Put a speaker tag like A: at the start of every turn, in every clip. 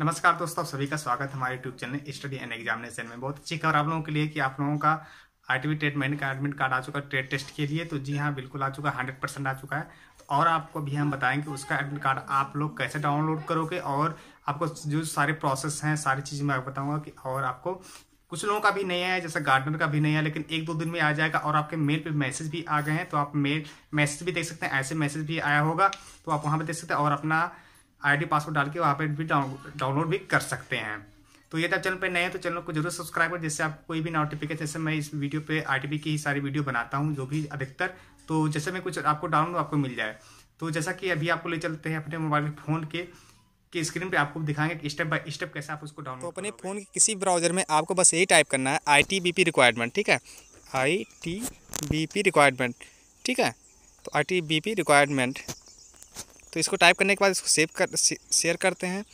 A: नमस्कार दोस्तों आप सभी का स्वागत है हमारे YouTube channel study and examination में बहुत अच्छी खबर आप लोगों के लिए कि आप लोगों का आईटीबी ट्रीटमेंट का एडमिट कार्ड आ चुका है ट्रेड टेस्ट के लिए तो जी हाँ बिल्कुल आ चुका है हंड्रेड परसेंट आ चुका है तो और आपको भी हम बताएंगे उसका एडमिट कार्ड आप लोग कैसे डाउनलोड करोगे और आपको जो सारे प्रोसेस हैं सारी चीज़ें मैं बताऊँगा कि और आपको कुछ लोगों का भी नहीं है जैसे गार्डनर का भी नहीं है लेकिन एक दो दिन में आ जाएगा और आपके मेल पे मैसेज भी आ गए हैं तो आप मेल मैसेज भी देख सकते हैं ऐसे मैसेज भी आया होगा तो आप वहाँ पर देख सकते हैं और अपना आईडी पासवर्ड डाल के वहाँ पर भी डाउनलोड भी कर सकते हैं तो यदि आप चैनल पर नए हैं तो चैनल को जरूर सब्सक्राइब करें जिससे आप कोई भी नोटिफिकेशन जैसे मैं इस वीडियो पे आई की ही सारी वीडियो बनाता हूँ जो भी अधिकतर तो जैसे मैं कुछ आपको डाउनलोड आपको मिल जाए तो जैसा कि अभी आपको ले चलते हैं अपने मोबाइल फ़ोन के कि स्क्रीन पे आपको दिखाएंगे कि स्टेप बाय स्टेप कैसे आप उसको डाउनलोड तो अपने फ़ोन के किसी ब्राउज़र में आपको बस यही टाइप करना है आई टी रिक्वायरमेंट ठीक है आई टी रिक्वायरमेंट ठीक है तो आई टी रिक्वायरमेंट तो इसको टाइप करने के बाद इसको सेव कर शेयर करते हैं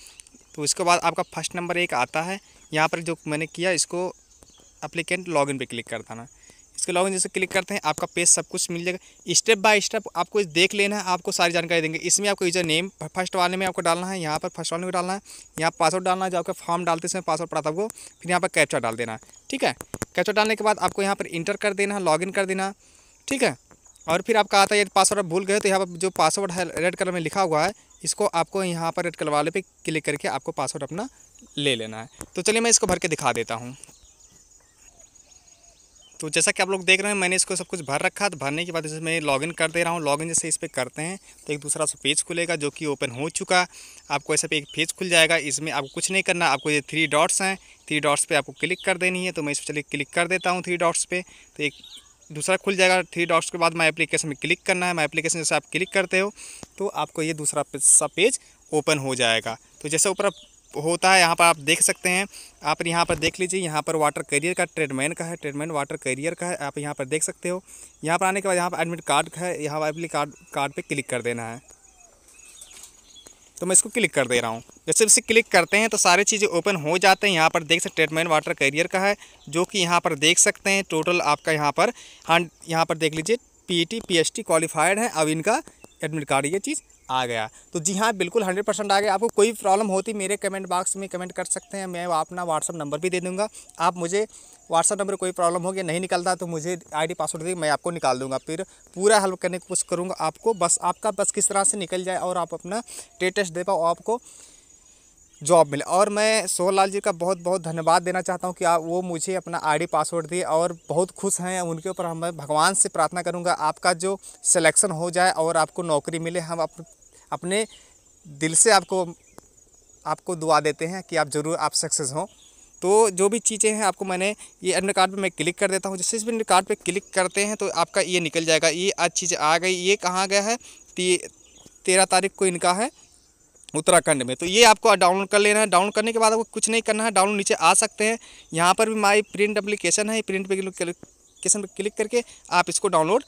A: तो इसके बाद आपका फर्स्ट नंबर एक आता है यहाँ पर जो मैंने किया इसको अप्लीकेंट लॉगिन पे क्लिक करता ना इसके लॉगिन जैसे क्लिक करते हैं आपका पेज सब कुछ मिल जाएगा स्टेप बाय स्टेप आपको देख लेना है आपको सारी जानकारी देंगे इसमें आपको यूजर नेम फर्स्ट वाले में आपको डालना है यहाँ पर फर्स्ट वाले में डालना है यहाँ पासवर्ड डालना है जो आपका फॉर्म डालते समय पासवर्ड पड़ा था आपको फिर यहाँ पर कैप्चा डाल देना ठीक है कैप्चा डालने के बाद आपको यहाँ पर इंटर कर देना है लॉग कर देना ठीक है और फिर आपका आता है यदि पासवर्ड भूल गए तो यहाँ पर जो पासवर्ड है रेड कलर में लिखा हुआ है इसको आपको यहाँ पर रेड कलर वाले पे क्लिक करके आपको पासवर्ड अपना ले लेना है तो चलिए मैं इसको भर के दिखा देता हूँ तो जैसा कि आप लोग देख रहे हैं मैंने इसको सब कुछ भर रखा तो भरने के बाद जैसे मैं लॉगिन कर दे रहा हूँ लॉगिन जैसे इस पर करते हैं तो एक दूसरा सा पेज खुलेगा जो कि ओपन हो चुका आपको ऐसा पे एक पेज खुल जाएगा इसमें आपको कुछ नहीं करना आपको ये थ्री डॉट्स हैं थ्री डॉट्स पे आपको क्लिक कर देनी है तो मैं इस पर चलिए क्लिक कर देता हूँ थ्री डॉट्स पर तो एक दूसरा खुल जाएगा थ्री डॉट्स के बाद माई एप्लीकेशन में क्लिक करना है माई एप्लीकेशन जैसे आप क्लिक करते हो तो आपको ये दूसरा सा पेज ओपन हो जाएगा तो जैसे ऊपर होता है यहाँ पर आप देख सकते हैं आप यहाँ पर देख लीजिए यहाँ पर वाटर करियर का ट्रेडमैन का है ट्रेडमैन वाटर करियर का है आप यहाँ पर देख सकते हो यहाँ पर आने के बाद यहाँ पर एडमिट कार्ड का है यहाँ पर एप्ली कार्ड कार्ड पर क्लिक कर देना है तो मैं इसको क्लिक कर दे रहा हूँ जैसे इसे क्लिक करते हैं तो सारी चीज़ें ओपन हो जाते हैं यहाँ पर देख सकते ट्रीटमेंट वाटर कैरियर का है जो कि यहाँ पर देख सकते हैं टोटल आपका यहाँ पर हाँ यहाँ पर देख लीजिए पीटी टी क्वालिफाइड है अब इनका एडमिट कार्ड ये चीज़ आ गया तो जी हाँ बिल्कुल हंड्रेड परसेंट आ गया आपको कोई प्रॉब्लम होती मेरे कमेंट बॉक्स में कमेंट कर सकते हैं मैं अपना व्हाट्सअप नंबर भी दे दूँगा आप मुझे व्हाट्सअप नंबर कोई प्रॉब्लम हो गया नहीं निकलता तो मुझे आईडी पासवर्ड दे मैं आपको निकाल दूंगा फिर पूरा हेल्प करने की कोशिश करूँगा आपको बस आपका बस किस तरह से निकल जाए और आप अपना टेटेस्ट दे पाओ आपको जॉब मिले और मैं सोहलाल जी का बहुत बहुत धन्यवाद देना चाहता हूँ कि आप वो मुझे अपना आईडी पासवर्ड दिए और बहुत खुश हैं उनके ऊपर हम भगवान से प्रार्थना करूँगा आपका जो सिलेक्शन हो जाए और आपको नौकरी मिले हम अपने अपने दिल से आपको आपको दुआ देते हैं कि आप ज़रूर आप सक्सेस हों तो जो भी चीज़ें हैं आपको मैंने ये एडमिट कार्ड पर मैं क्लिक कर देता हूँ जैसे इस एडमिट कार्ड पर क्लिक करते हैं तो आपका ये निकल जाएगा ये आज चीज़ आ गई ये कहाँ गया है ती, तेरह तारीख को इनका है उत्तराखंड में तो ये आपको डाउनलोड कर लेना है डाउनलोड करने के बाद आपको कुछ नहीं करना है डाउनलोड नीचे आ सकते हैं यहाँ पर भी माई प्रिंट अप्लीकेशन है प्रिंट अप्लीकेशन पर क्लिक करके आप इसको डाउनलोड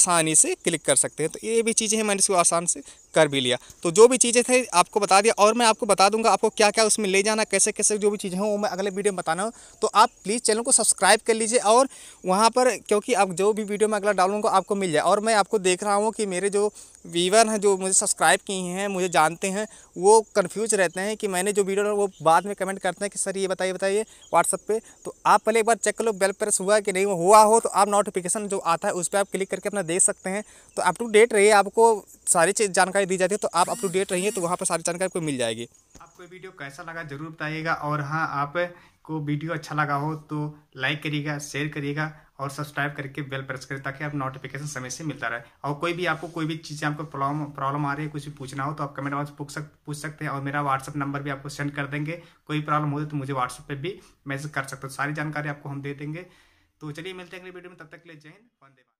A: आसानी से क्लिक कर सकते हैं तो ये भी चीज़ें हैं मैंने इसको आसान से कर भी लिया तो जो भी चीज़ें थे आपको बता दिया और मैं आपको बता दूंगा आपको क्या क्या उसमें ले जाना कैसे कैसे जो भी चीज़ें हो वो मैं अगले वीडियो में बताना हूँ तो आप प्लीज़ चैनल को सब्सक्राइब कर लीजिए और वहाँ पर क्योंकि आप जो भी वीडियो मैं अगला डालूंगा आपको मिल जाए और मैं आपको देख रहा हूँ कि मेरे जो वीवर हैं जो मुझे सब्सक्राइब किए हैं मुझे जानते हैं वो कन्फ्यूज़ रहते हैं कि मैंने जो वीडियो वो बाद में कमेंट करते हैं कि सर ये बताइए बताइए व्हाट्सअप पर तो आप पहले एक बार चेक कर लो बेल प्रेस हुआ कि नहीं हुआ हो तो आप नोटिफिकेशन जो आता है उस पर आप क्लिक करके अपना देख सकते हैं तो अप टू डेट रहिए आपको सारी चीज़ जानकारी दी जाती है तो आप अप टू डेट रहिए तो वहाँ पर सारी जानकारी आपको मिल जाएगी आपको वीडियो कैसा लगा जरूर बताइएगा और हाँ आपको वीडियो अच्छा लगा हो तो लाइक करिएगा शेयर करिएगा और सब्सक्राइब करके बेल प्रेस करें ताकि आप नोटिफिकेशन समय से मिलता रहे और कोई भी आपको कोई भी चीज़ें आपको प्रॉब्लम प्रॉब्लम आ रही है कुछ भी पूछना हो तो आप कमेंट बॉक्स पूछ सक पूछ सकते हैं और मेरा व्हाट्सअप नंबर भी आपको सेंड कर देंगे कोई प्रॉब्लम हो तो, तो मुझे व्हाट्सअप पर भी मैसेज कर सकते हो सारी जानकारी आपको हम दे देंगे तो चलिए मिलते हैं अगले वीडियो में तब तक के लिए जय हिंद वंदे